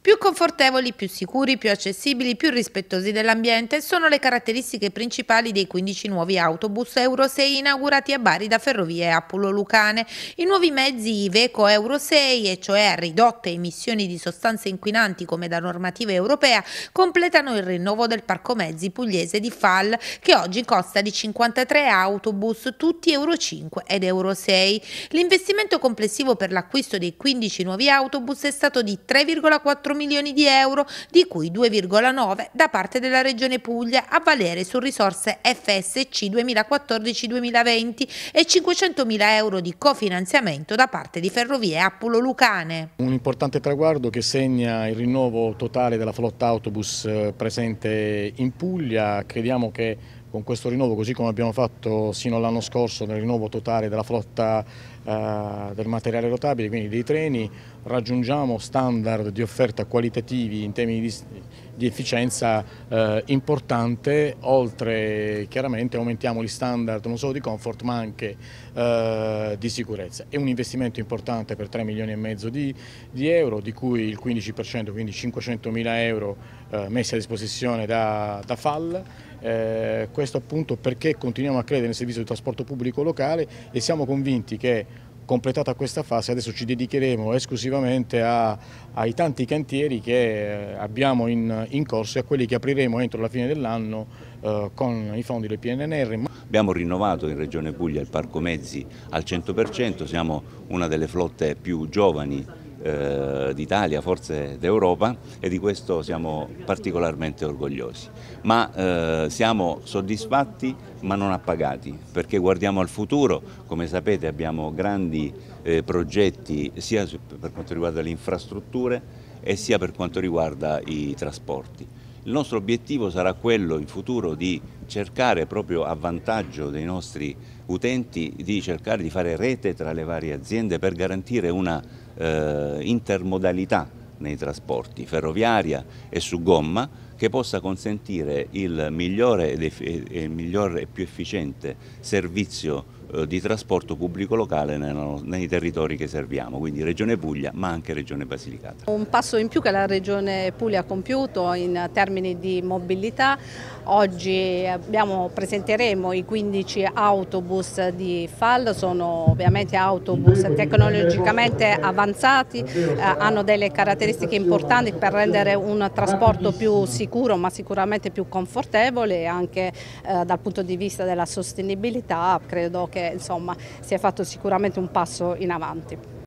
Più confortevoli, più sicuri, più accessibili, più rispettosi dell'ambiente sono le caratteristiche principali dei 15 nuovi autobus Euro 6 inaugurati a Bari da Ferrovie Apulo Lucane. I nuovi mezzi Iveco Euro 6, e cioè a ridotte emissioni di sostanze inquinanti come da normativa europea, completano il rinnovo del parco mezzi pugliese di Fal, che oggi costa di 53 autobus, tutti Euro 5 ed Euro 6. L'investimento complessivo per l'acquisto dei 15 nuovi autobus è stato di 3,4 4 milioni di euro, di cui 2,9 da parte della Regione Puglia a valere su risorse FSC 2014-2020 e 500 mila euro di cofinanziamento da parte di Ferrovie Appulo Lucane. Un importante traguardo che segna il rinnovo totale della flotta autobus eh, presente in Puglia. Crediamo che con questo rinnovo, così come abbiamo fatto sino all'anno scorso nel rinnovo totale della flotta eh, del materiale rotabile, quindi dei treni, raggiungiamo standard di offerta qualitativi in termini di, di efficienza eh, importante, oltre chiaramente aumentiamo gli standard non solo di comfort ma anche eh, di sicurezza. È un investimento importante per 3 milioni e mezzo di, di euro, di cui il 15%, quindi 500 mila euro eh, messi a disposizione da, da FAL eh, questo appunto perché continuiamo a credere nel servizio di trasporto pubblico locale e siamo convinti che completata questa fase adesso ci dedicheremo esclusivamente a, ai tanti cantieri che eh, abbiamo in, in, corso e a quelli che apriremo entro la fine dell'anno eh, con i fondi del PNNR. Abbiamo rinnovato in Regione Puglia il parco mezzi al 100%, siamo una delle flotte più giovani eh, d'Italia, forse d'Europa e di questo siamo particolarmente orgogliosi. Ma eh, siamo soddisfatti ma non appagati perché guardiamo al futuro, come sapete abbiamo grandi eh, progetti sia per quanto riguarda le infrastrutture e sia per quanto riguarda i trasporti. Il nostro obiettivo sarà quello in futuro di cercare proprio a vantaggio dei nostri utenti di cercare di fare rete tra le varie aziende per garantire una eh, intermodalità nei trasporti ferroviaria e su gomma che possa consentire il migliore e, il migliore e più efficiente servizio eh, di trasporto pubblico locale nei territori che serviamo, quindi Regione Puglia ma anche Regione Basilicata. Un passo in più che la Regione Puglia ha compiuto in termini di mobilità, oggi eh, abbiamo, presenteremo i 15 autobus di FAL, sono ovviamente autobus tecnologicamente avanzati, eh, hanno delle caratteristiche importanti per rendere un trasporto più sicuro ma sicuramente più confortevole anche dal punto di vista della sostenibilità credo che perché insomma si è fatto sicuramente un passo in avanti.